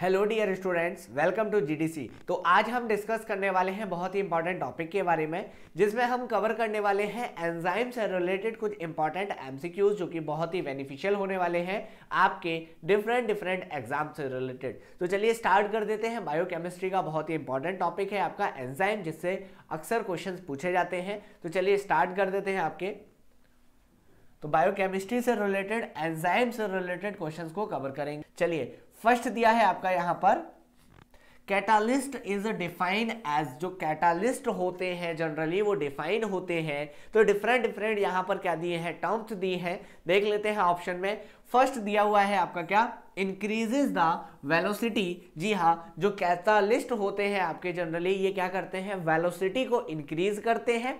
hello dear students welcome to GDC तो आज हम डिस्कस करने वाले हैं बहुत ही इंपॉर्टेंट टॉपिक के बारे में जिसमें हम कवर करने वाले हैं एंजाइम से रिलेटेड कुछ इंपॉर्टेंट एमसीक्यूज जो कि बहुत ही बेनिफिशियल होने वाले हैं आपके डिफरेंट डिफरेंट एग्जाम से रिलेटेड तो चलिए स्टार्ट कर देते हैं बायो का बहुत ही इंपॉर्टेंट टॉपिक है आपका एंजाइम जिससे अक्सर क्वेश्चन पूछे जाते हैं तो चलिए स्टार्ट कर देते हैं आपके तो बायोकेमिस्ट्री से रिलेटेड एंजाइम से रिलेटेड क्वेश्चंस को कवर करेंगे चलिए फर्स्ट दिया है आपका यहां पर कैटालिस्ट इज डिफाइंड एज जो कैटालिस्ट होते हैं जनरली वो डिफाइन होते हैं तो डिफरेंट डिफरेंट यहां पर क्या दिए हैं टर्म्स दिए हैं देख लेते हैं ऑप्शन में फर्स्ट दिया हुआ है आपका क्या इंक्रीजेज द वेलोसिटी जी हाँ जो कैटालिस्ट होते हैं आपके जनरली ये क्या करते हैं वेलोसिटी को इंक्रीज करते हैं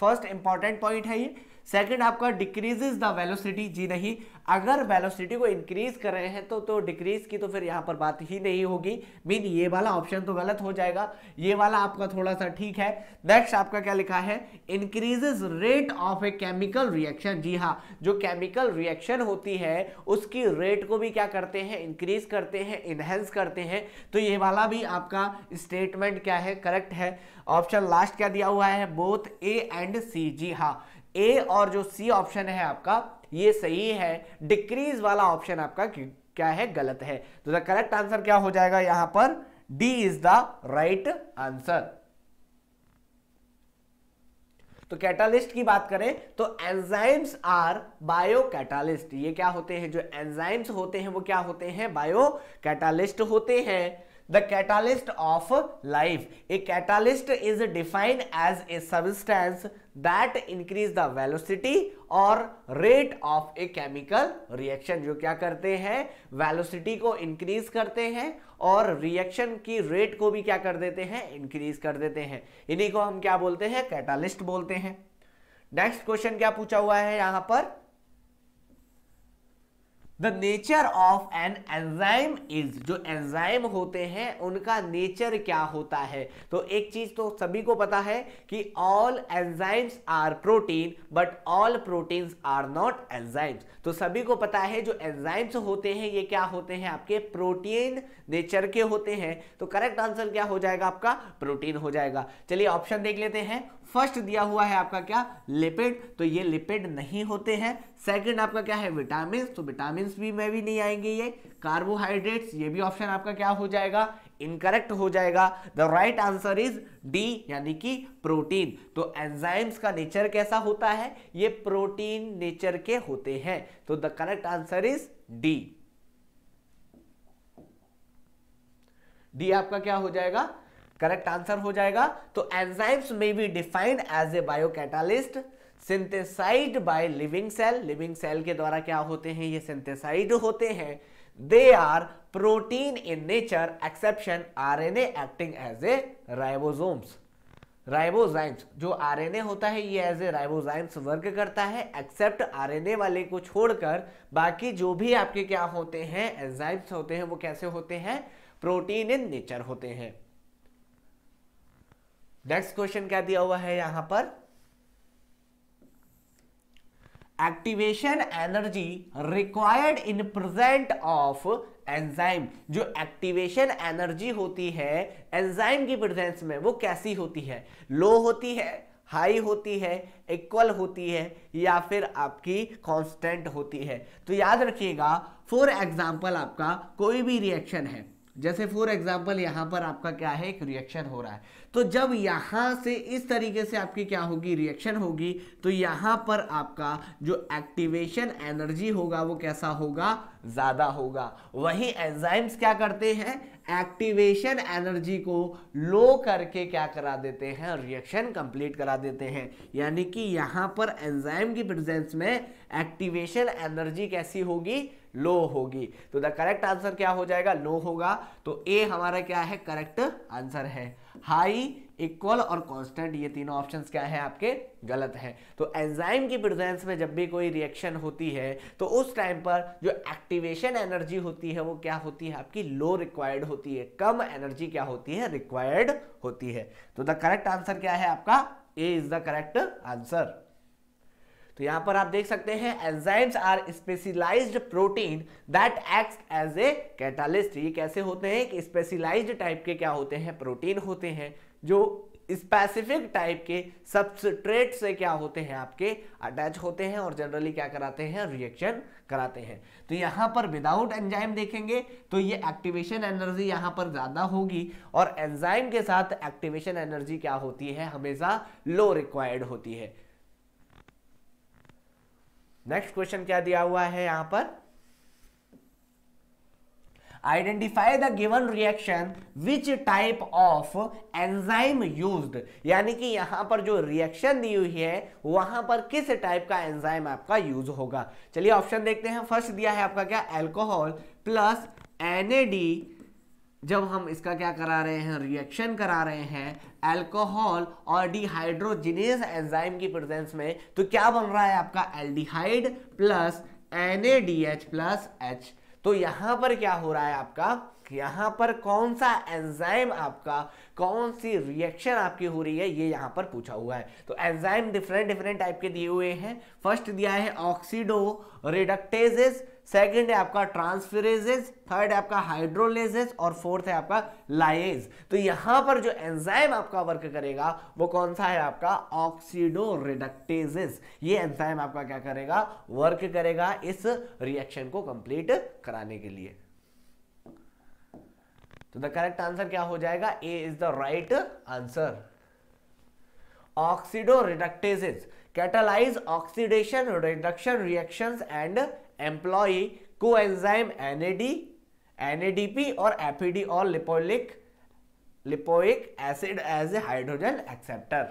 फर्स्ट इंपॉर्टेंट पॉइंट है ये सेकंड आपका डिक्रीजेज द वेलोसिटी जी नहीं अगर वेलोसिटी को इंक्रीज कर रहे हैं तो तो डिक्रीज की तो फिर यहाँ पर बात ही नहीं होगी मीन ये वाला ऑप्शन तो गलत हो जाएगा ये वाला आपका थोड़ा सा ठीक है नेक्स्ट आपका क्या लिखा है increases rate of a chemical reaction जी हाँ जो केमिकल रिएक्शन होती है उसकी रेट को भी क्या करते हैं इंक्रीज करते हैं इनहेंस करते हैं तो ये वाला भी आपका स्टेटमेंट क्या है करेक्ट है ऑप्शन लास्ट क्या दिया हुआ है बोथ ए एंड सी जी हाँ ए और जो सी ऑप्शन है आपका ये सही है डिक्रीज वाला ऑप्शन आपका क्या है गलत है तो द करेक्ट आंसर क्या हो जाएगा यहां पर D is the right answer तो कैटालिस्ट की बात करें तो एंजाइम्स आर बायो कैटालिस्ट ये क्या होते हैं जो एंजाइम्स होते हैं वो क्या होते हैं बायो कैटालिस्ट होते हैं the catalyst of life a catalyst is defined as a substance that increase the velocity और rate of a chemical reaction जो क्या करते हैं वेलोसिटी को इंक्रीज करते हैं और रिएक्शन की रेट को भी क्या कर देते हैं इंक्रीज कर देते हैं इन्हीं को हम क्या बोलते हैं कैटालिस्ट बोलते हैं नेक्स्ट क्वेश्चन क्या पूछा हुआ है यहां पर the nature of an enzyme is जो एंजाइम होते हैं उनका नेचर क्या होता है तो एक चीज तो सभी को पता है कि all enzymes are protein but all proteins are not enzymes तो सभी को पता है जो एंजाइम्स होते हैं ये क्या होते हैं आपके प्रोटीन नेचर के होते हैं तो करेक्ट आंसर क्या हो जाएगा आपका प्रोटीन हो जाएगा चलिए ऑप्शन देख लेते हैं फर्स्ट दिया हुआ है आपका क्या लिपिड तो ये लिपिड नहीं होते हैं सेकंड आपका क्या है विटामिन तो विटामिन भी में भी नहीं आएंगे ये कार्बोहाइड्रेट्स ये भी ऑप्शन आपका क्या हो जाएगा इनकरेक्ट हो जाएगा the right answer is D यानी कि प्रोटीन तो एंजाइम्स का नेचर कैसा होता है ये प्रोटीन नेचर के होते हैं तो the correct answer is D D आपका क्या हो जाएगा करेक्ट आंसर हो जाएगा तो enzymes may be defined as a biocatalyst synthesised by living cell living cell के द्वारा क्या होते हैं ये सिंथेसाइड होते हैं they are protein in nature exception RNA acting as a ribosomes ribozymes जो आरएनए होता है ये एज ए राइबोजाइम्स वर्क करता है एक्सेप्ट आरएनए वाले को छोड़कर बाकी जो भी आपके क्या होते हैं एंजाइम्स होते हैं वो कैसे होते हैं प्रोटीन इन नेचर होते हैं नेक्स्ट क्वेश्चन क्या दिया हुआ है यहां पर activation energy required in present of enzyme जो एक्टिवेशन एनर्जी होती है एंजाइम की प्रेजेंस में वो कैसी होती है लो होती है हाई होती है इक्वल होती है या फिर आपकी कांस्टेंट होती है तो याद रखिएगा फॉर एग्जांपल आपका कोई भी रिएक्शन है जैसे फॉर एग्जाम्पल यहाँ पर आपका क्या है एक रिएक्शन हो रहा है तो जब यहाँ से इस तरीके से आपकी क्या होगी रिएक्शन होगी तो यहाँ पर आपका जो एक्टिवेशन एनर्जी होगा वो कैसा होगा ज़्यादा होगा वही एंजाइम्स क्या करते हैं एक्टिवेशन एनर्जी को लो करके क्या करा देते हैं रिएक्शन कंप्लीट करा देते हैं यानी कि यहाँ पर एंजाइम की प्रेजेंस में एक्टिवेशन एनर्जी कैसी होगी लो होगी तो द करेक्ट आंसर क्या हो जाएगा लो होगा तो ए हमारा क्या है करेक्ट आंसर है हाई इक्वल और कांस्टेंट ये तीनों ऑप्शन क्या है आपके गलत है तो एंजाइम की प्रेजेंस में जब भी कोई रिएक्शन होती है तो उस टाइम पर जो एक्टिवेशन एनर्जी होती है वो क्या होती है आपकी लो रिक्वायर्ड होती है कम एनर्जी क्या होती है रिक्वायर्ड होती है तो द करेक्ट आंसर क्या है आपका A is the correct answer तो यहां पर आप देख सकते हैं enzymes are specialised protein that act as a catalyst ये कैसे होते हैं कि स्पेशलाइज्ड टाइप के क्या होते हैं प्रोटीन होते हैं जो स्पेसिफिक टाइप के सबस्ट्रेट से क्या होते हैं आपके अटैच होते हैं और जनरली क्या कराते हैं रिएक्शन कराते हैं तो यहाँ पर विदाउट एंजाइम देखेंगे तो ये एक्टिवेशन एनर्जी यहां पर ज़्यादा होगी और एंजाइम के साथ एक्टिवेशन एनर्जी क्या होती है हमेशा लो रिक्वायर्ड होती है नेक्स्ट क्वेश्चन क्या दिया हुआ है यहां पर identify the given reaction which type of enzyme use यानी कि यहां पर जो रिएक्शन दी हुई है वहां पर किस टाइप का एंजाइम आपका यूज होगा चलिए ऑप्शन देखते हैं फर्स्ट दिया है आपका क्या एल्कोहल प्लस एन जब हम इसका क्या करा रहे हैं रिएक्शन करा रहे हैं अल्कोहल और डिहाइड्रोजिनेस एंजाइम की प्रेजेंस में तो क्या बन रहा है आपका aldehyde plus N plus H तो यहाँ पर क्या हो रहा है आपका यहां पर कौन सा एंजाइम आपका कौन सी रिएक्शन आपकी हो रही है ये यहाँ पर पूछा हुआ है तो एंजाइम डिफरेंट डिफरेंट टाइप के दिए हुए हैं फर्स्ट दिया है ऑक्सीडो रिडक्टेजेस सेकंड है आपका ट्रांसफरेजेज थर्ड है आपका हाइड्रोलेजेस और फोर्थ है आपका लाइज तो यहां पर जो एंजाइम आपका वर्क करेगा वो कौन सा है आपका ऑक्सीडो रिडक्टेजेस ये एंजाइम आपका क्या करेगा वर्क करेगा इस रिएक्शन को कंप्लीट कराने के लिए तो द करेक्ट आंसर क्या हो जाएगा A is the right answer oxidoreductases catalyse oxidation reduction reaction and employee coenzyme NAD NADP और एपीडी और lipolic lipoic acid as a hydrogen acceptor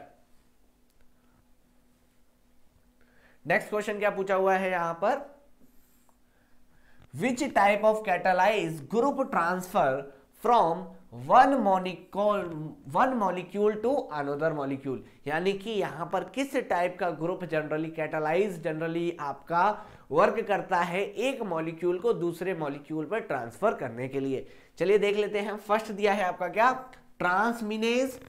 next question क्या पूछा हुआ है यहां पर which type of catalyse group transfer from one molecule one molecule to another molecule यानी कि यहां पर किस टाइप का ग्रुप जनरली कैटालाइज जनरली आपका वर्क करता है एक मॉलिक्यूल को दूसरे मॉलिक्यूल पर ट्रांसफर करने के लिए चलिए देख लेते हैं फर्स्ट दिया है आपका क्या ट्रांसमिनेज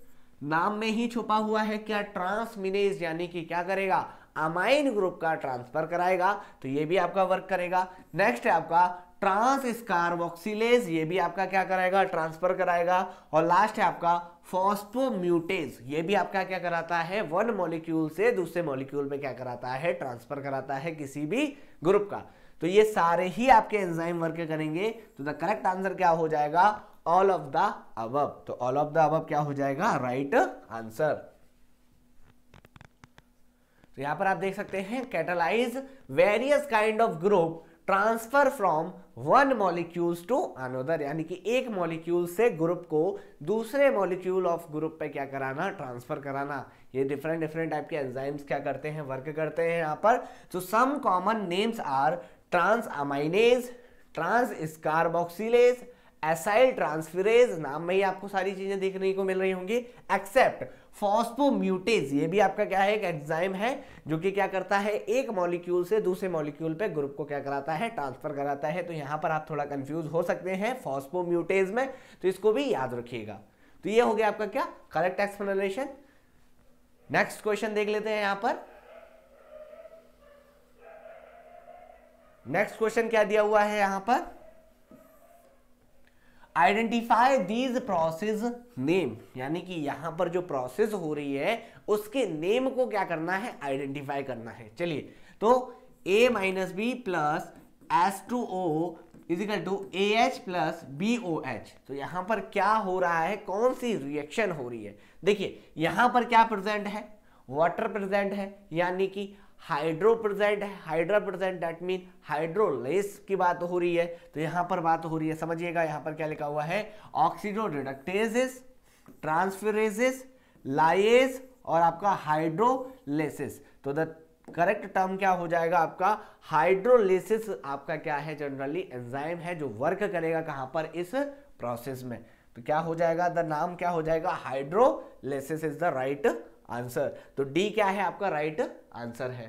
नाम में ही छुपा हुआ है क्या ट्रांसमिनेज यानी कि क्या करेगा अमाइन ग्रुप का ट्रांसफर कराएगा तो ये भी आपका वर्क करेगा नेक्स्ट है आपका ट्रांस कार्बोक्सिलेज ये भी आपका क्या कराएगा ट्रांसफर कराएगा और लास्ट है आपका फॉस्फोम्यूटेज ये भी आपका क्या कराता है वन मॉलिक्यूल से दूसरे मॉलिक्यूल में क्या कराता है ट्रांसफर कराता है किसी भी ग्रुप का तो ये सारे ही आपके एंजाइम वर्क करेंगे तो द करेक्ट आंसर क्या हो जाएगा ऑल ऑफ द अबब तो ऑल ऑफ द अबब क्या हो जाएगा राइट right आंसर तो यहां पर आप देख सकते हैं catalyse various kind of group transfer from one molecules to another यानी कि एक मॉलिक्यूल से ग्रुप को दूसरे मॉलिक्यूल ऑफ ग्रुप पे क्या कराना ट्रांसफर कराना ये डिफरेंट डिफरेंट टाइप के एंजाइम्स क्या करते हैं वर्क करते हैं यहाँ पर तो some common names are transaminase transcarboxylase acyl transferase नाम में ही आपको सारी चीजें देखने को मिल रही होंगी एक्सेप्ट फॉस्फोम्यूटेज ये भी आपका क्या है एक एंजाइम है जो कि क्या करता है एक मॉलिक्यूल से दूसरे मॉलिक्यूल पे ग्रुप को क्या कराता है ट्रांसफर कराता है तो यहां पर आप थोड़ा कंफ्यूज हो सकते हैं फॉस्फोम्यूटेज में तो इसको भी याद रखिएगा तो ये हो गया आपका क्या करेक्ट एक्सप्लेनेशन नेक्स्ट क्वेश्चन देख लेते हैं यहां पर नेक्स्ट क्वेश्चन क्या दिया हुआ है यहां पर आइडेंटिफाई दीज प्रोसेस नेम यानी कि यहां पर जो प्रोसेस हो रही है उसके नेम को क्या करना है आइडेंटिफाई करना है चलिए तो A minus B plus S two O is equal to A H plus B O H तो यहां पर क्या हो रहा है कौन सी रिएक्शन हो रही है देखिए यहां पर क्या प्रेजेंट है वाटर प्रेजेंट है यानी कि हाइड्रो प्रेजेंट है hydra present that mean hydrolase की बात हो रही है तो यहां पर बात हो रही है समझिएगा यहां पर क्या लिखा हुआ है ऑक्सीडो रिडक्टेजिस ट्रांसफरेजिस लाइस और आपका हाइड्रोलेसिस तो द करेक्ट टर्म क्या हो जाएगा आपका हाइड्रोलेसिस आपका क्या है जनरली एंजाइम है जो वर्क करेगा कहां पर इस प्रोसेस में तो क्या हो जाएगा द नाम क्या हो जाएगा hydrolases is the right answer तो डी क्या है आपका राइट right आंसर है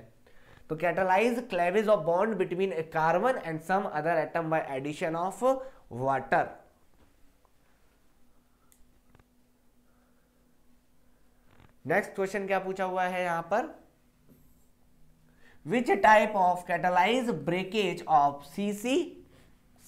तो catalyse cleavage of bond between a carbon and some other atom by addition of water next question क्या पूछा हुआ है यहां पर which type of catalyse breakage of C C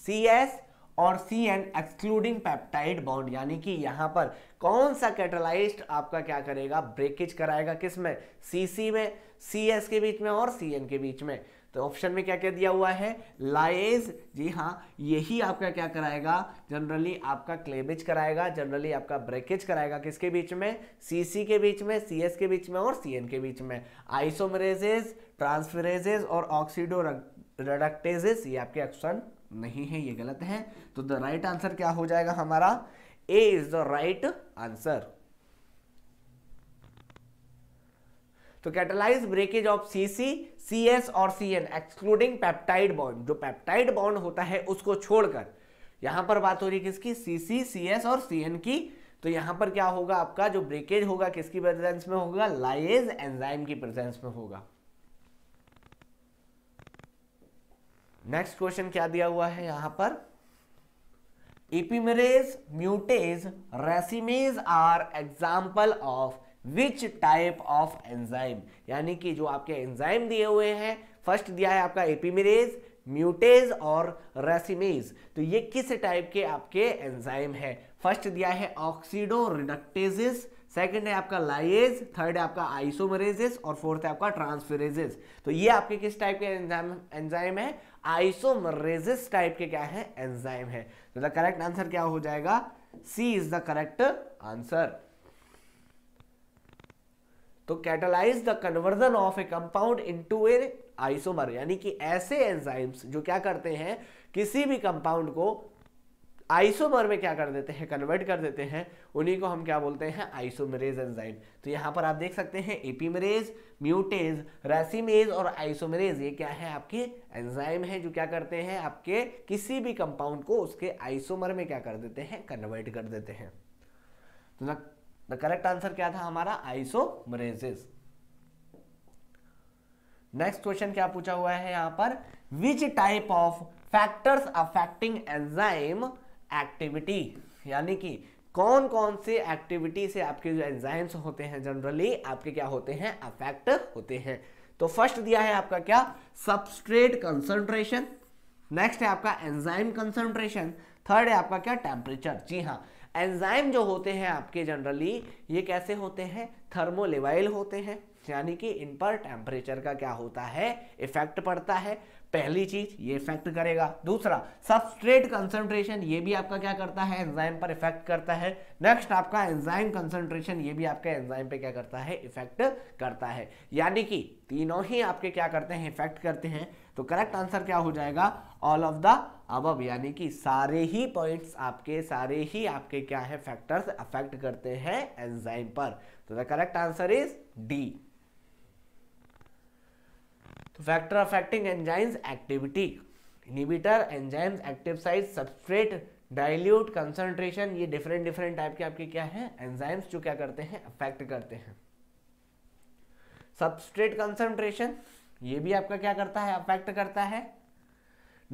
C S और C N excluding peptide bond यानी कि यहां पर कौन सा कैटलाइज्ड आपका क्या करेगा ब्रेकेज कराएगा किस में सी सी में सी एस के बीच में और सी एन के बीच में तो ऑप्शन में क्या क्या दिया हुआ है लाइज जी हाँ यही आपका क्या कराएगा जनरली आपका क्लेबेज कराएगा जनरली आपका ब्रेकेज कराएगा किसके बीच में सीसी के बीच में सीएस के बीच में और सीएन के बीच में आइसोमरेजेज ट्रांसफरेजेज और ऑक्सीडो रडक्टेजेस ये आपके ऑप्शन नहीं है ये गलत है तो द राइट आंसर क्या हो जाएगा हमारा A is the right answer तो catalyse breakage of C C C S और C N excluding peptide bond जो पेप्टाइड बॉन्ड होता है उसको छोड़कर यहां पर बात हो रही है किसकी सी सी सी एस और सी एन की तो यहां पर क्या होगा आपका जो ब्रेकेज होगा किसकी प्रेजेंस में होगा लाइज एंजाइम की प्रेजेंस में होगा नेक्स्ट क्वेश्चन क्या दिया हुआ है यहां पर epimerase mutase racemase are example of which type of enzyme यानी कि जो आपके एंजाइम दिए हुए हैं फर्स्ट दिया है आपका एपीमेरेज म्यूटेज और रेसिमेज तो ये किस टाइप के आपके एंजाइम है फर्स्ट दिया है ऑक्सीडो रिडक्टेजिस सेकेंड है आपका लाइज थर्ड है आपका आइसोमरेजिस और फोर्थ है आपका ट्रांसफेरेजिस तो ये आपके किस टाइप के एंजाइम एंजाइम है आइसोमरेजिस टाइप के क्या है एंजाइम है तो द करेक्ट आंसर क्या हो जाएगा C is the correct answer तो catalyse the conversion of a compound into a isomer यानी कि ऐसे एंजाइम्स जो क्या करते हैं किसी भी कंपाउंड को आइसोमर में क्या कर देते हैं कन्वर्ट कर देते हैं उन्हीं को हम क्या बोलते हैं आइसोमरेज एंजाइम तो यहाँ पर आप देख सकते हैं एपीमरेज म्यूटेज रेसिमेज और आइसोमरेज ये क्या है आपके एंजाइम है जो क्या करते हैं आपके किसी भी कंपाउंड को उसके आइसोमर में क्या कर देते हैं कन्वर्ट कर देते हैं तो द करेक्ट आंसर क्या था हमारा आइसोमरेजेस नेक्स्ट क्वेश्चन क्या पूछा हुआ है यहां पर which type of factors affecting enzyme activity यानी कि कौन कौन से एक्टिविटी से आपके जो एंजाइम्स होते हैं जनरली आपके क्या होते हैं अफेक्ट होते हैं तो फर्स्ट दिया है आपका क्या सबस्ट्रेट कंसंट्रेशन नेक्स्ट है आपका एंजाइम कंसंट्रेशन थर्ड है आपका क्या टेम्परेचर जी हाँ एंजाइम जो होते हैं आपके जनरली ये कैसे होते हैं थर्मोलेवाइल होते हैं यानी कि इन पर टेम्परेचर का क्या होता है इफेक्ट पड़ता है पहली चीज ये इफेक्ट करेगा दूसरा सबस्ट्रेट कंसंट्रेशन ये भी आपका क्या करता है एंजाइम पर इफेक्ट करता है नेक्स्ट आपका एंजाइम कंसंट्रेशन ये भी आपका एंजाइम पे क्या करता है इफेक्ट करता है यानी कि तीनों ही आपके क्या करते हैं इफेक्ट करते हैं तो करेक्ट आंसर क्या हो जाएगा ऑल ऑफ द अब यानी कि सारे ही पॉइंट्स आपके सारे ही आपके क्या है फैक्टर्स अफेक्ट करते हैं एंजाइम पर तो the correct answer is D तो factor affecting enzymes activity inhibitor enzymes active site substrate dilute concentration ये डिफरेंट डिफरेंट टाइप के आपके क्या है एंजाइम्स जो क्या करते हैं अफेक्ट करते हैं सबस्ट्रेट कंसंट्रेशन ये भी आपका क्या करता है अफेक्ट करता है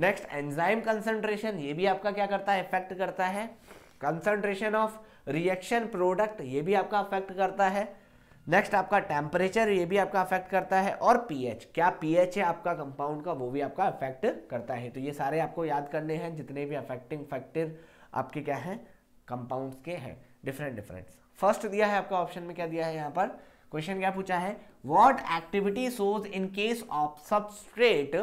नेक्स्ट एंजाइम कंसंट्रेशन ये भी आपका क्या करता है अफेक्ट करता है कंसंट्रेशन ऑफ रिएक्शन प्रोडक्ट ये भी आपका अफेक्ट करता है नेक्स्ट आपका टेम्परेचर ये भी आपका अफेक्ट करता है और पीएच क्या पीएच है आपका कंपाउंड का वो भी आपका अफेक्ट करता है तो ये सारे आपको याद करने हैं जितने भी अफेक्टिंग फैक्टर आपके क्या हैं कंपाउंड्स के हैं डिफरेंट डिफरेंट फर्स्ट दिया है आपका ऑप्शन में क्या दिया है यहाँ पर क्वेश्चन क्या पूछा है what activity shows in case of substrate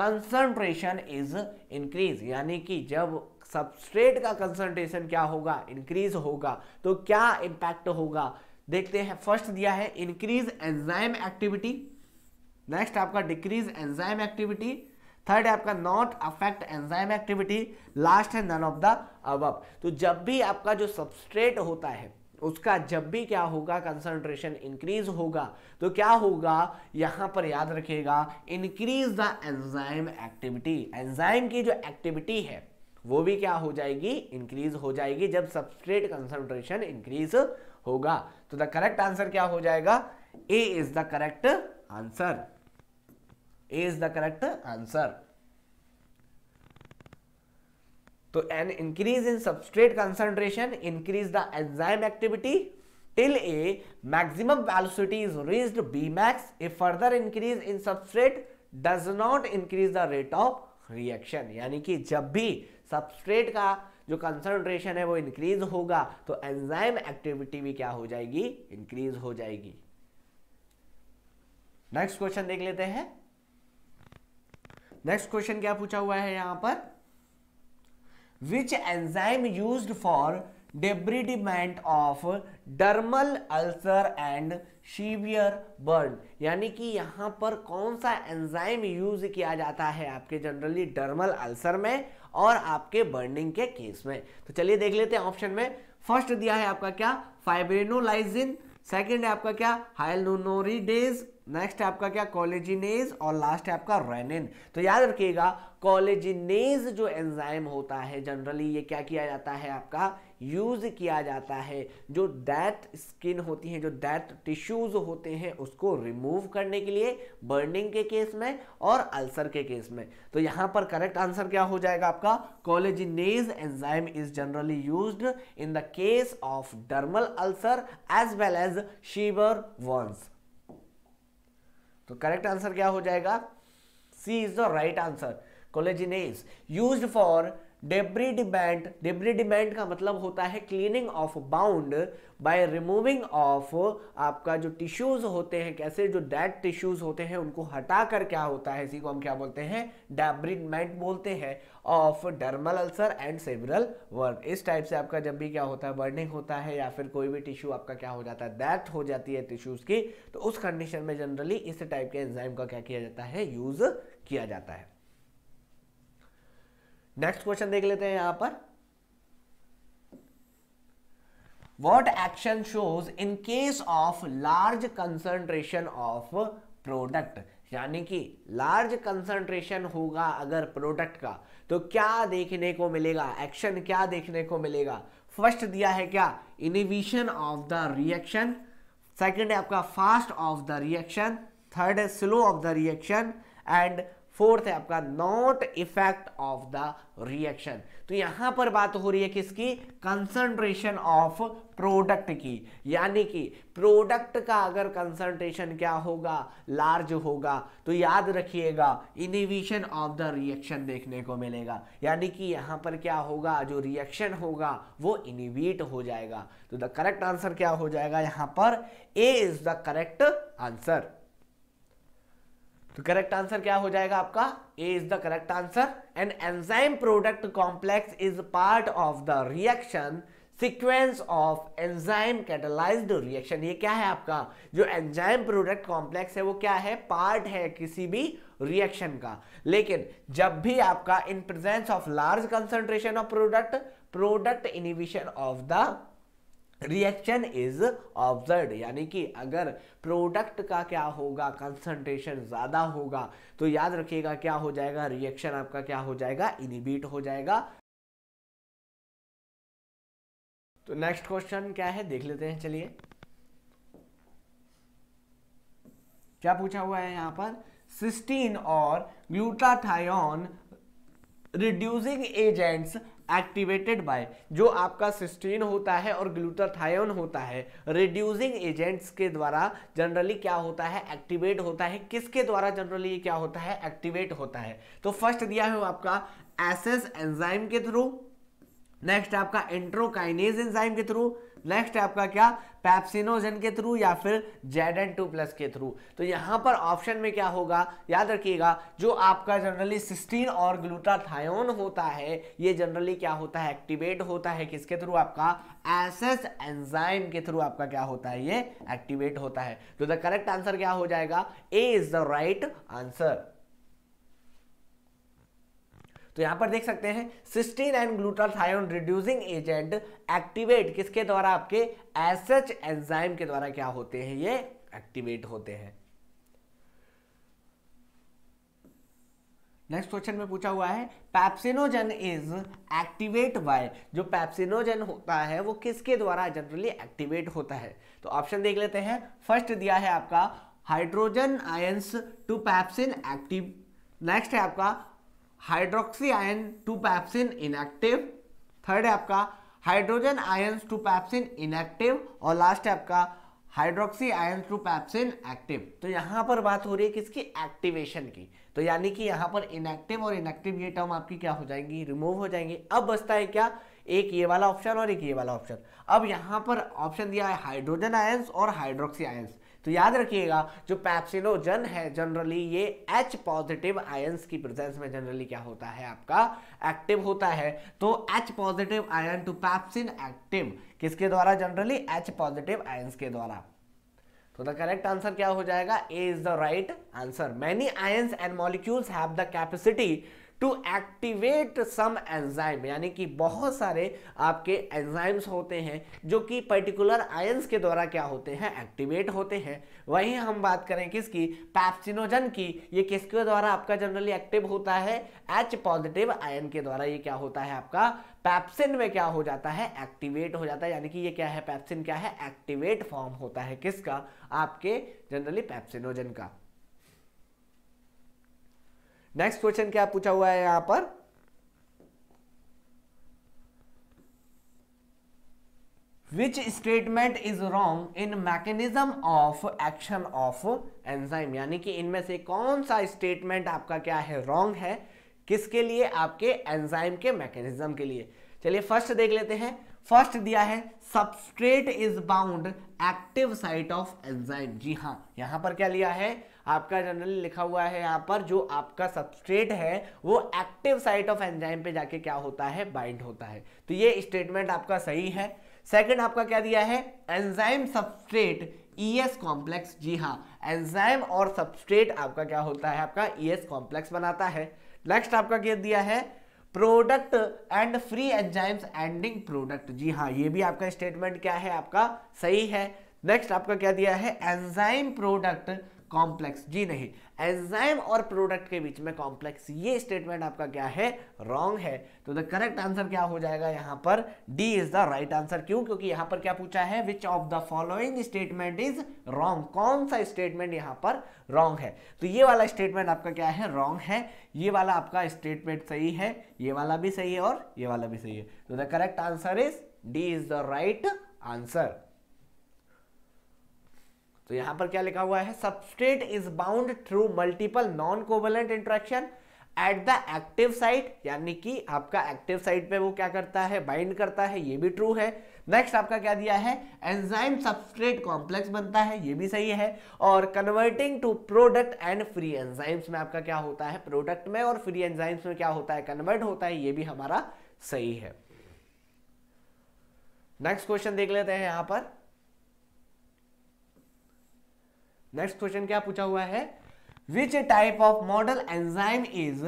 concentration is increase यानी कि जब सबस्ट्रेट का कंसंट्रेशन क्या होगा इंक्रीज होगा तो क्या इम्पैक्ट होगा देखते हैं फर्स्ट दिया है इंक्रीज एंजाइम एक्टिविटी नेक्स्ट आपका डिक्रीज एंजाइम एक्टिविटी थर्ड है आपका not affect enzyme activity last है नन ऑफ द अबब तो जब भी आपका जो सबस्ट्रेट होता है उसका जब भी क्या होगा कंसंट्रेशन इंक्रीज होगा तो क्या होगा यहां पर याद रखिएगा increase the enzyme activity enzyme की जो एक्टिविटी है वो भी क्या हो जाएगी इंक्रीज हो जाएगी जब सबस्ट्रेट कंसंट्रेशन इंक्रीज होगा तो द करेक्ट आंसर क्या हो जाएगा A is the correct answer A is the correct answer तो an increase in substrate concentration increase the enzyme activity till a maximum velocity is reached V max a further increase in substrate does not increase the rate of reaction यानी कि जब भी substrate का जो concentration है वो increase होगा तो एंजाइम एक्टिविटी भी क्या हो जाएगी इंक्रीज हो जाएगी नेक्स्ट क्वेश्चन देख लेते हैं नेक्स्ट क्वेश्चन क्या पूछा हुआ है यहां पर which enzyme use for debridement of dermal ulcer and severe burn यानी कि यहां पर कौन सा एंजाइम यूज किया जाता है आपके जनरली डर्मल अल्सर में और आपके बर्निंग के केस में तो चलिए देख लेते हैं ऑप्शन में फर्स्ट दिया है आपका क्या फाइब्रेनोलाइजिन सेकेंड है आपका क्या हाइलोनोरिडेज नेक्स्ट है आपका क्या कॉलेजिनेज और लास्ट है आपका रेनिन तो याद रखिएगा कॉलेजिनेज जो एंजाइम होता है जनरली ये क्या किया जाता है आपका यूज़ किया जाता है जो डेथ स्किन होती है जो डेथ टिश्यूज़ होते हैं उसको रिमूव करने के लिए बर्निंग के केस में और अल्सर के केस में तो यहाँ पर करेक्ट आंसर क्या हो जाएगा आपका collagenase enzyme is generally use in the case of dermal ulcer as well as severe burns तो करेक्ट आंसर क्या हो जाएगा C is the right answer collagenase use for debris debride debris debride का मतलब होता है cleaning of wound by removing of आपका जो टिश्यूज होते हैं कैसे जो डेड टिश्यूज होते हैं उनको हटा कर क्या होता है इसी को हम क्या बोलते हैं डेब्रीडमेंट बोलते हैं of dermal ulcer and several work इस टाइप से आपका जब भी क्या होता है बर्निंग होता है या फिर कोई भी टिश्यू आपका क्या हो जाता है डेथ हो जाती है टिश्यूज की तो उस कंडीशन में जनरली इस टाइप के एंजाइम का क्या किया जाता है यूज किया जाता है नेक्स्ट क्वेश्चन देख लेते हैं यहां पर what action shows in case of large concentration of product यानी कि लार्ज कंसंट्रेशन होगा अगर प्रोडक्ट का तो क्या देखने को मिलेगा एक्शन क्या देखने को मिलेगा फर्स्ट दिया है क्या inhibition of the reaction second है आपका fast of the reaction third है slow of the reaction and fourth है आपका not effect of the reaction तो यहां पर बात हो रही है किसकी कंसंट्रेशन ऑफ प्रोडक्ट की यानी कि प्रोडक्ट का अगर कंसंट्रेशन क्या होगा लार्ज होगा तो याद रखिएगा इनिविशन ऑफ द रिएक्शन देखने को मिलेगा यानी कि यहां पर क्या होगा जो रिएक्शन होगा वो इनिविट हो जाएगा तो द करेक्ट आंसर क्या हो जाएगा यहां पर A is the correct answer तो करेक्ट आंसर क्या हो जाएगा आपका A is the correct answer and enzyme product complex is part of the reaction sequence of enzyme catalysed reaction ये क्या है आपका जो एंजाइम प्रोडक्ट कॉम्प्लेक्स है वो क्या है पार्ट है किसी भी रिएक्शन का लेकिन जब भी आपका in presence of large concentration of product product inhibition of the reaction is observe यानी कि अगर प्रोडक्ट का क्या होगा कंसंट्रेशन ज़्यादा होगा तो याद रखिएगा क्या हो जाएगा रिएक्शन आपका क्या हो जाएगा इनिबिट हो जाएगा तो नेक्स्ट क्वेश्चन क्या है देख लेते हैं चलिए क्या पूछा हुआ है यहां पर सिस्टीन और glutathione reducing agents activated by जो आपका सिस्टीन होता है और ग्लूटाथायोन होता है रिड्यूसिंग एजेंट्स के द्वारा जनरली क्या होता है एक्टिवेट होता है किसके द्वारा जनरली क्या होता है एक्टिवेट होता है तो फर्स्ट दिया है आपका एसेस एंजाइम के थ्रू नेक्स्ट आपका एंट्रोकाइनेज एंजाइम के थ्रू नेक्स्ट आपका क्या पैप्सिनोजन के थ्रू या फिर जेड एन टू प्लस के थ्रू तो यहाँ पर ऑप्शन में क्या होगा याद रखिएगा जो आपका जनरली सिस्टीन और ग्लूटाथायोन होता है ये जनरली क्या होता है एक्टिवेट होता है किसके थ्रू आपका एसेस एंजाइम के थ्रू आपका क्या होता है ये एक्टिवेट होता है तो द करेक्ट आंसर क्या हो जाएगा A is the right answer तो यहां पर देख सकते हैं cysteine and glutathione reducing agent activate किसके द्वारा आपके एस एच एंजाइम के द्वारा क्या होते हैं ये एक्टिवेट होते हैं नेक्स्ट क्वेश्चन में पूछा हुआ है पैप्सिनोजन इज एक्टिवेट बाय जो पैप्सिनोजन होता है वो किसके द्वारा जनरली एक्टिवेट होता है तो ऑप्शन देख लेते हैं फर्स्ट दिया है आपका hydrogen ions to pepsin active next है आपका hydroxy ion to pepsin inactive third है आपका hydrogen ion to pepsin inactive और लास्ट है आपका hydroxy ion to pepsin active तो यहाँ पर बात हो रही है किसकी एक्टिवेशन की तो यानी कि यहाँ पर इनएक्टिव और इनएक्टिव ये टर्म आपकी क्या हो जाएंगी रिमूव हो जाएंगे अब बचता है क्या एक ये वाला ऑप्शन और एक ये वाला ऑप्शन अब यहाँ पर ऑप्शन दिया है हाइड्रोजन आयन्स और हाइड्रोक्सी आयन्स तो याद रखिएगा जो पैप्सिनोजन है जनरली ये एच पॉजिटिव आयंस की प्रेजेंस में जनरली क्या होता है आपका एक्टिव होता है तो H positive ion to pepsin active किसके द्वारा जनरली एच पॉजिटिव आयंस के द्वारा तो द करेक्ट आंसर क्या हो जाएगा A is the right answer many ions and molecules have the capacity to activate some enzyme यानी कि बहुत सारे आपके एंजाइम्स होते हैं जो कि पर्टिकुलर आयंस के द्वारा क्या होते हैं एक्टिवेट होते हैं वहीं हम बात करें किसकी पैप्सिनोजन की ये किसके द्वारा आपका जनरली एक्टिव होता है एच पॉजिटिव आयन के द्वारा ये क्या होता है आपका पैप्सिन में क्या हो जाता है एक्टिवेट हो जाता है यानी कि ये क्या है पैप्सिन क्या है एक्टिवेट फॉर्म होता है किसका आपके जनरली पैप्सिनोजन का नेक्स्ट क्वेश्चन क्या पूछा हुआ है यहां पर which statement is wrong in mechanism of action of enzyme यानी कि इनमें से कौन सा स्टेटमेंट आपका क्या है रॉन्ग है किसके लिए आपके एंजाइम के मैकेनिज्म के लिए चलिए फर्स्ट देख लेते हैं फर्स्ट दिया है substrate is bound active site of enzyme जी हाँ यहां पर क्या लिया है आपका जनरली लिखा हुआ है यहाँ पर जो आपका सबस्ट्रेट है वो एक्टिव साइट ऑफ एंजाइम पे जाके क्या होता है बाइंड होता है तो ये स्टेटमेंट आपका सही है सेकंड आपका क्या दिया है एंजाइम सबस्ट्रेट ईएस कॉम्प्लेक्स जी हाँ एंजाइम और सबस्ट्रेट आपका क्या होता है आपका ईएस e कॉम्प्लेक्स बनाता है नेक्स्ट आपका क्या दिया है product and free enzymes ending product जी हाँ ये भी आपका स्टेटमेंट क्या है आपका सही है नेक्स्ट आपका क्या दिया है एंजाइम प्रोडक्ट कॉम्प्लेक्स जी नहीं एंजाइम और प्रोडक्ट के बीच में कॉम्प्लेक्स ये स्टेटमेंट आपका क्या है रॉन्ग है तो द करेक्ट आंसर क्या हो जाएगा यहां पर D is the right answer क्यों क्योंकि यहां पर क्या पूछा है which of the following statement is wrong कौन सा स्टेटमेंट यहाँ पर रॉन्ग है तो ये वाला स्टेटमेंट आपका क्या है रॉन्ग है ये वाला आपका स्टेटमेंट सही है ये वाला भी सही है और ये वाला भी सही है तो the correct answer is D is the right answer तो यहां पर क्या लिखा हुआ है substrate is bound through multiple non covalent interaction at the active site यानी कि आपका एक्टिव साइट पे वो क्या करता है बाइंड करता है ये भी ट्रू है नेक्स्ट आपका क्या दिया है एंजाइम सबस्ट्रेट कॉम्प्लेक्स बनता है ये भी सही है और converting to product and free enzymes में आपका क्या होता है प्रोडक्ट में और फ्री एंजाइम्स में क्या होता है कन्वर्ट होता है ये भी हमारा सही है नेक्स्ट क्वेश्चन देख लेते हैं यहां पर नेक्स्ट क्वेश्चन क्या पूछा हुआ है which type of model enzyme is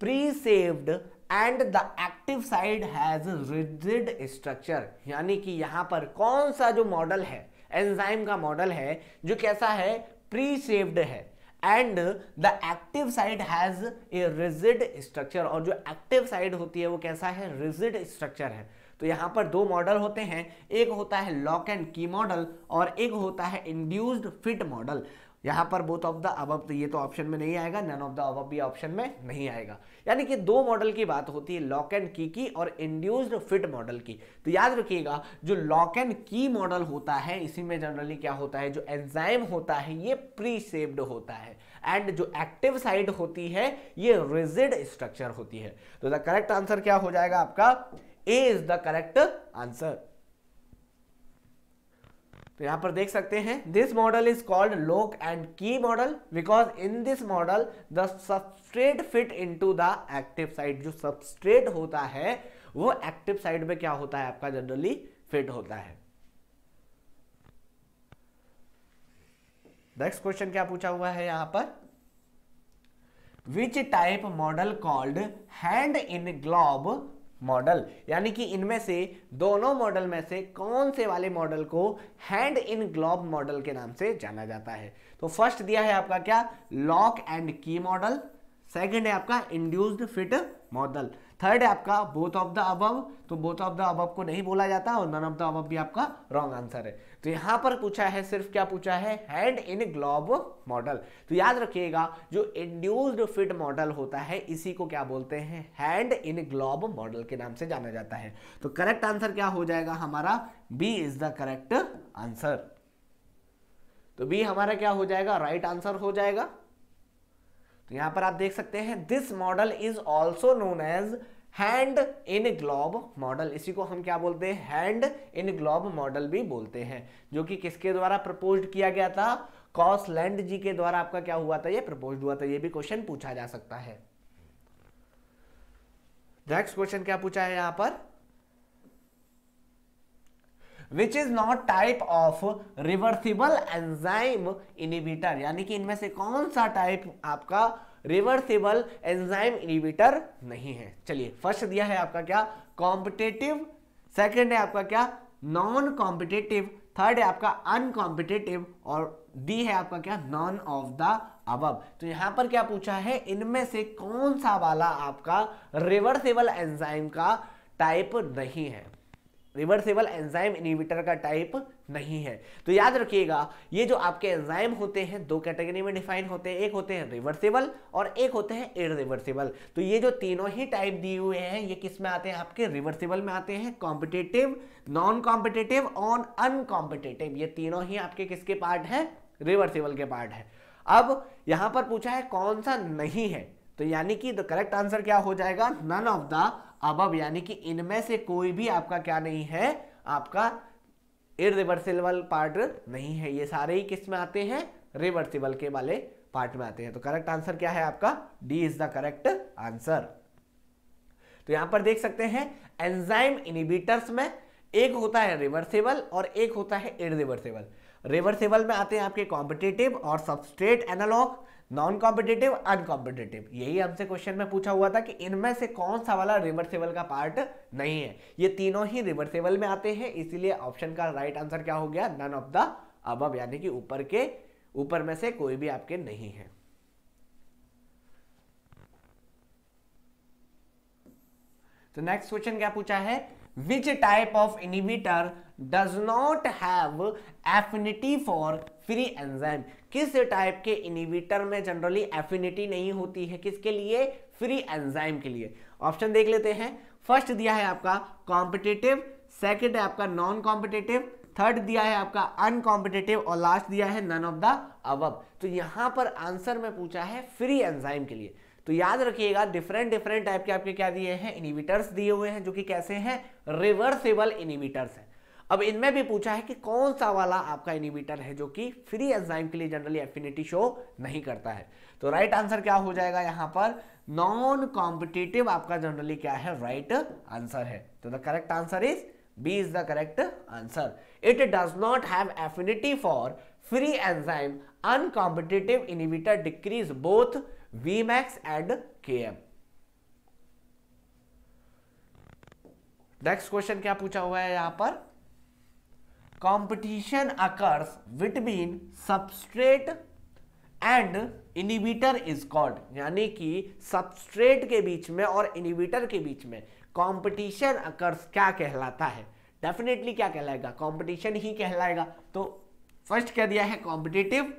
pre saved and the active side has rigid structure यानी कि यहां पर कौन सा जो मॉडल है एंजाइम का मॉडल है जो कैसा है प्री सेव्ड है and the active side has a rigid structure और जो एक्टिव साइड होती है वो कैसा है रिजिड स्ट्रक्चर है तो यहाँ पर दो मॉडल होते हैं एक होता है लॉक एंड की मॉडल और एक होता है इंड्यूस्ड फिट मॉडल यहाँ पर बोथ ऑफ द अब तो ये तो ऑप्शन में नहीं आएगा नन ऑफ द अब भी ऑप्शन में नहीं आएगा यानी कि दो मॉडल की बात होती है लॉक एंड की की और इंड्यूस्ड फिट मॉडल की तो याद रखिएगा जो लॉक एंड की मॉडल होता है इसी में जनरली क्या होता है जो एंजाइम होता है ये प्री सेव्ड होता है एंड जो एक्टिव साइड होती है ये रिजिड स्ट्रक्चर होती है तो द करेक्ट आंसर क्या हो जाएगा आपका A is the correct answer तो यहां पर देख सकते हैं this model is called lock and key model because in this model the substrate fit into the active side जो सबस्ट्रेट होता है वो एक्टिव साइड में क्या होता है आपका जनरली फिट होता है नेक्स्ट क्वेश्चन क्या पूछा हुआ है यहां पर which type model called hand in glove model यानी कि इनमें से दोनों मॉडल में से कौन से वाले मॉडल को हैंड इन ग्लोब मॉडल के नाम से जाना जाता है तो फर्स्ट दिया है आपका क्या lock and key model second है आपका इंड्यूस्ड फिट मॉडल थर्ड है आपका बोथ ऑफ द अब तो बोथ ऑफ द अब को नहीं बोला जाता और नन ऑफ द अब भी आपका रॉन्ग आंसर है तो यहां पर पूछा है सिर्फ क्या पूछा है हैंड इन ग्लोब मॉडल तो याद रखिएगा जो इंड्यूस्ड फिट मॉडल होता है इसी को क्या बोलते हैं हैंड इन ग्लोब मॉडल के नाम से जाना जाता है तो करेक्ट आंसर क्या हो जाएगा हमारा B is the correct answer तो बी हमारा क्या हो जाएगा राइट right आंसर हो जाएगा तो यहां पर आप देख सकते हैं this model is also known as hand in glove model इसी को हम क्या बोलते हैं हैंड इन ग्लोब मॉडल भी बोलते हैं जो कि किसके द्वारा प्रपोज किया गया था कॉसलैंड जी के द्वारा आपका क्या हुआ था ये प्रपोज हुआ था ये भी क्वेश्चन पूछा जा सकता है नेक्स्ट क्वेश्चन क्या पूछा है यहां पर which is not type of reversible enzyme inhibitor यानी कि इनमें से कौन सा टाइप आपका रिवर्सिबल एंजाइम इनिबिटर नहीं है चलिए फर्स्ट दिया है आपका क्या कॉम्पिटेटिव सेकेंड है आपका क्या नॉन कॉम्पिटेटिव थर्ड है आपका अनकॉम्पिटेटिव और डी है आपका क्या नॉन ऑफ द अबब तो यहां पर क्या पूछा है इनमें से कौन सा वाला आपका रिवर्सिबल एंजाइम का टाइप नहीं है रिवर्सेबल एंजाइम इनिबिटर का टाइप नहीं है तो याद रखिएगा ये जो आपके एंजाइम होते हैं दो कैटेगरी में डिफाइन होते हैं एक होते हैं रिवर्सेबल और एक होते हैं इरिवर्सिबल तो ये जो तीनों ही टाइप दिए हुए हैं ये किस में आते हैं आपके रिवर्सेबल में आते हैं कॉम्पिटेटिव नॉन कॉम्पिटेटिव और अनकॉम्पिटेटिव ये तीनों ही आपके किसके पार्ट है रिवर्सेबल के पार्ट है अब यहां पर पूछा है कौन सा नहीं है तो यानी कि द करेक्ट आंसर क्या हो जाएगा नन ऑफ द अबव यानी कि इनमें से कोई भी आपका क्या नहीं है आपका इिवर्सिबल पार्ट नहीं है ये सारे ही किस में आते हैं रिवर्सिबल के वाले पार्ट में आते हैं तो करेक्ट आंसर क्या है आपका D is the correct answer तो यहां पर देख सकते हैं एंजाइम इनिबिटर्स में एक होता है रिवर्सिबल और एक होता है इरिवर्सेबल रिवर्सेबल में आते हैं आपके कॉम्पिटेटिव और substrate analog non competitive uncompetitive यही हमसे क्वेश्चन में पूछा हुआ था कि इनमें से कौन सा वाला रिवर्सेबल का पार्ट नहीं है ये तीनों ही रिवर्सेबल में आते हैं इसीलिए ऑप्शन का राइट आंसर क्या हो गया नन ऑफ द अब यानी कि ऊपर के ऊपर में से कोई भी आपके नहीं है तो नेक्स्ट क्वेश्चन क्या पूछा है which type of inhibitor does not have affinity for free enzyme किस टाइप के इनिविटर में जनरली एफिनिटी नहीं होती है किसके लिए फ्री एंजाइम के लिए ऑप्शन देख लेते हैं फर्स्ट दिया है आपका कॉम्पिटेटिव सेकेंड है आपका नॉन कॉम्पिटेटिव थर्ड दिया है आपका अनकॉम्पिटेटिव और लास्ट दिया है नन ऑफ द अब तो यहां पर आंसर में पूछा है फ्री एंजाइम के लिए तो याद रखिएगा डिफरेंट डिफरेंट टाइप के आपके क्या दिए हैं इनिविटर्स दिए हुए हैं जो कि कैसे हैं रिवर्सेबल इनिविटर्स है अब इनमें भी पूछा है कि कौन सा वाला आपका इनिबिटर है जो कि फ्री एंजाइम के लिए जनरली एफिनिटी शो नहीं करता है तो राइट आंसर क्या हो जाएगा यहां पर नॉन कॉम्पिटेटिव आपका जनरली क्या है राइट आंसर है तो the correct answer is B is the correct answer it does not have affinity for free enzyme uncompetitive inhibitor decrease both V max and K M next question क्या पूछा हुआ है यहां पर competition occurs between substrate and inhibitor is called यानी कि substrate के बीच में और इनिबिटर के बीच में कॉम्पिटिशन अकर्स क्या कहलाता है डेफिनेटली क्या कहलाएगा कॉम्पिटिशन ही कहलाएगा तो फर्स्ट कह दिया है कॉम्पिटेटिव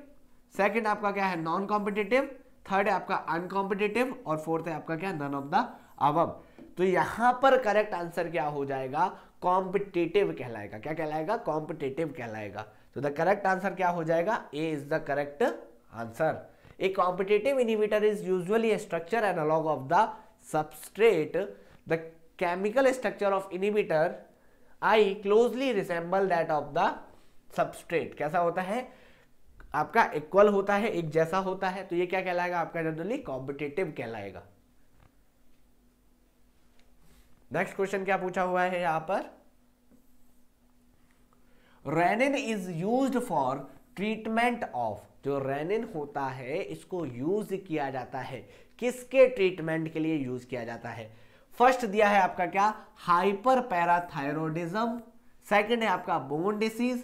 सेकेंड आपका क्या है नॉन कॉम्पिटेटिव थर्ड है आपका अनकॉम्पिटेटिव और फोर्थ है आपका क्या नन ऑफ द अब तो यहां पर करेक्ट आंसर क्या हो जाएगा कॉम्पिटेटिव कहलाएगा क्या कहलाएगा कॉम्पिटेटिव कहलाएगा तो द करेक्ट आंसर क्या हो जाएगा A is the correct answer A competitive inhibitor is usually structure analog of the substrate the chemical structure of inhibitor I closely resemble that of the substrate कैसा होता है आपका equal होता है एक जैसा होता है तो ये क्या कहलाएगा आपका जनरली कॉम्पिटेटिव कहलाएगा नेक्स्ट क्वेश्चन क्या पूछा हुआ है यहां पर rennin is use for treatment of जो रेनिन होता है इसको यूज किया जाता है किसके ट्रीटमेंट के लिए यूज किया जाता है फर्स्ट दिया है आपका क्या हाइपर पैराथायरोडिज्म सेकेंड है आपका बोन डिसीज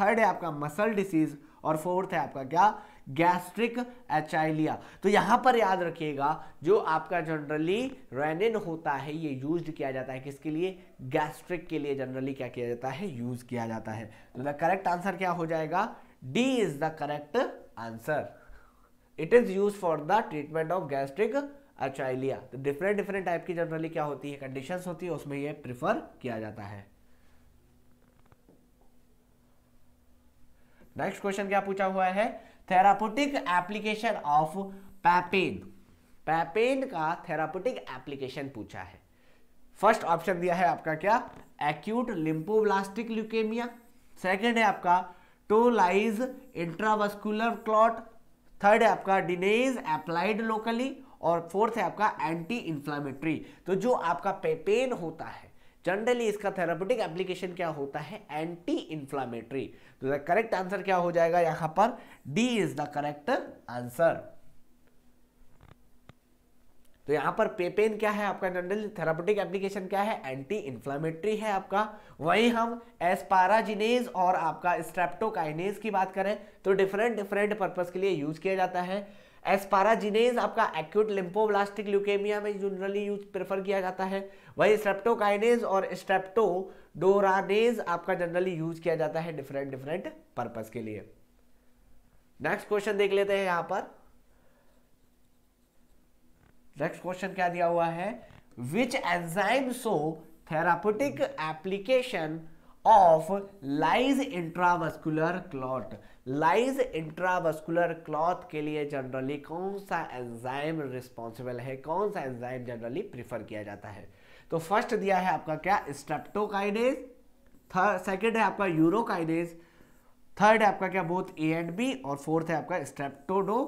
थर्ड है आपका मसल डिसीज और फोर्थ है आपका क्या गैस्ट्रिक एचाइलिया तो यहां पर याद रखिएगा जो आपका जनरली रेनिन होता है ये यूज किया जाता है किसके लिए गैस्ट्रिक के लिए जनरली क्या किया जाता है यूज किया जाता है तो द करेक्ट आंसर क्या हो जाएगा D is the correct answer it is use for the treatment of gastric achylia तो डिफरेंट डिफरेंट टाइप की जनरली क्या होती है कंडीशन होती है उसमें यह प्रिफर किया जाता है नेक्स्ट क्वेश्चन क्या पूछा हुआ है therapeutic application of papain papain का थेरापोटिक एप्लीकेशन पूछा है फर्स्ट ऑप्शन दिया है आपका क्या एक्यूट लिम्पोब्लास्टिक ल्यूकेमिया सेकेंड है आपका टोलाइज इंट्रावस्कुलर क्लॉट थर्ड है आपका डिनेज अप्लाइड लोकली और फोर्थ है आपका एंटी इन्फ्लामेटरी तो जो आपका पेपेन होता है जनरली इसका थेरापेटिक एप्लीकेशन क्या होता है एंटी इंफ्लामेटरी तो द करेक्ट आंसर क्या हो जाएगा यहां पर D is the correct answer तो यहां पर पेपेन क्या है आपका जनरल थेरापेटिक एप्लीकेशन क्या है एंटी इंफ्लामेटरी है आपका वहीं हम एस्पाराजिनेज और आपका स्ट्रेप्टोकाइनेज की बात करें तो डिफरेंट डिफरेंट पर्पस के लिए यूज किया जाता है एस्पाराजिनेज आपका एक्यूट लिम्पोब्लास्टिक ल्यूकेमिया में जनरली यूज प्रेफर किया जाता है वही स्ट्रेप्टोकाइनेज और स्ट्रेप्टोडोरानेज आपका जनरली यूज किया जाता है डिफरेंट डिफरेंट पर्पज के लिए नेक्स्ट क्वेश्चन देख लेते हैं यहां पर नेक्स्ट क्वेश्चन क्या दिया हुआ है which enzyme so therapeutic application of lyse intramuscular clot lyse intravascular clot के लिए जनरली कौन सा एंजाइम रिस्पॉन्सिबल है कौन सा एंजाइम जनरली प्रिफर किया जाता है तो फर्स्ट दिया है आपका क्या स्ट्रेप्टोकाइनेज थर्ड सेकेंड है आपका यूरोकाइनेज थर्ड है आपका क्या बोथ ए एंड बी और फोर्थ है आपका स्ट्रेप्टोडो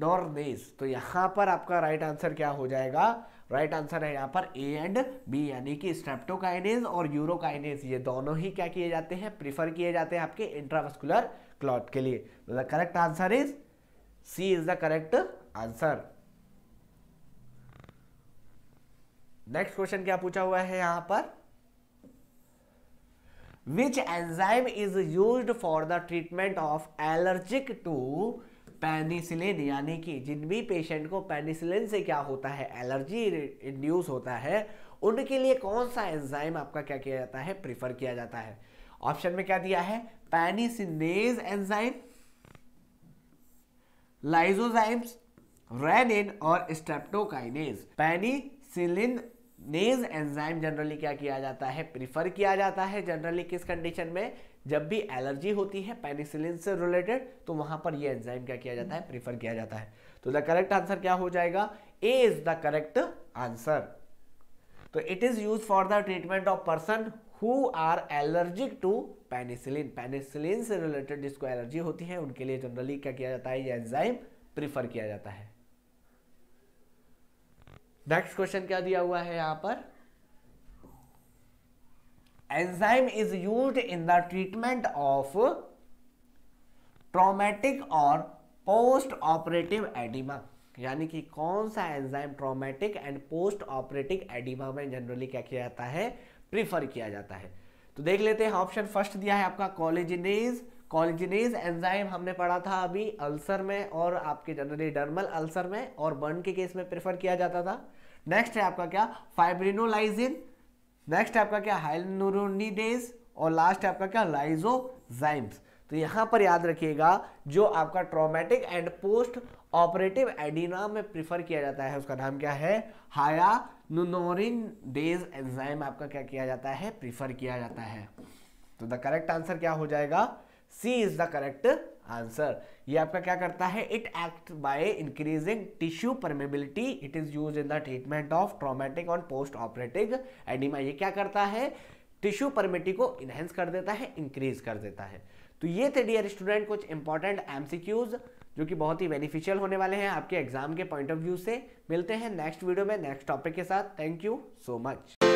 डोरनेस तो यहाँ पर आपका राइट right आंसर क्या हो जाएगा राइट right आंसर है यहाँ पर ए एंड बी यानी कि स्ट्रेप्टोकाइनेज और यूरोकाइनेज ये दोनों ही क्या किए जाते हैं प्रिफर किए जाते हैं आपके इंट्रावस्कुलर क्लॉट के लिए the correct answer is C is the correct answer next question क्या पूछा हुआ है यहां पर which enzyme is use for the treatment of allergic to penicillin यानी कि जिन भी पेशेंट को पेनिसिलिन से क्या होता है एलर्जी इंड्यूस होता है उनके लिए कौन सा एंजाइम आपका क्या किया जाता है प्रिफर किया जाता है ऑप्शन में क्या दिया है पैनिसिनेज एंजाइम लाइजोजाइम्स रेनिन और streptokinase penicillinase enzyme generally क्या किया जाता है प्रिफर किया जाता है जनरली किस कंडीशन में जब भी एलर्जी होती है पेनिसिलिन से रिलेटेड तो वहां पर ये एंजाइम क्या किया जाता है प्रिफर किया जाता है तो द करेक्ट आंसर क्या हो जाएगा A is the correct answer तो it is use for the treatment of person who are allergic to penicillin penicillin से रिलेटेड जिसको एलर्जी होती है उनके लिए जनरली क्या किया जाता है ये एंजाइम प्रिफर किया जाता है नेक्स्ट क्वेश्चन क्या दिया हुआ है यहां पर enzyme is use in the treatment of traumatic और पोस्ट ऑपरेटिव एडिमा यानी कि कौन सा enzyme traumatic and post operative oedema में जनरली क्या किया जाता है प्रीफर किया जाता है तो देख लेते हैं ऑप्शन फर्स्ट दिया है आपका कॉलेजिनेज कॉलेजिनेज एंजाइम हमने पढ़ा था अभी अल्सर में और आपके जनरली डर्मल अल्सर में और बर्न के केस में प्रेफर किया जाता था नेक्स्ट है आपका क्या फाइब्रिनोलाइजिन नेक्स्ट है आपका क्या हाइलनोरोनिडेज और लास्ट है आपका क्या लाइजोजाइम्स तो यहां पर याद रखिएगा जो आपका traumatic and post operative oedema में प्रिफर किया जाता है उसका नाम क्या है हाया नुनोरिन डेज एंजाइम आपका क्या किया जाता है प्रिफर किया जाता है तो द करेक्ट आंसर क्या हो जाएगा C is the correct answer ये आपका क्या करता है it act by increasing tissue permeability it is use in the treatment of traumatic और पोस्ट ऑपरेटिव एडिमा ये क्या करता है टिश्यू परमिटी को इनहेंस कर देता है इंक्रीज कर देता है तो ये थे डियर स्टूडेंट कुछ इंपॉर्टेंट एमसीक्यूज़ जो कि बहुत ही बेनिफिशियल होने वाले हैं आपके एग्जाम के पॉइंट ऑफ व्यू से मिलते हैं नेक्स्ट वीडियो में नेक्स्ट टॉपिक के साथ थैंक यू सो मच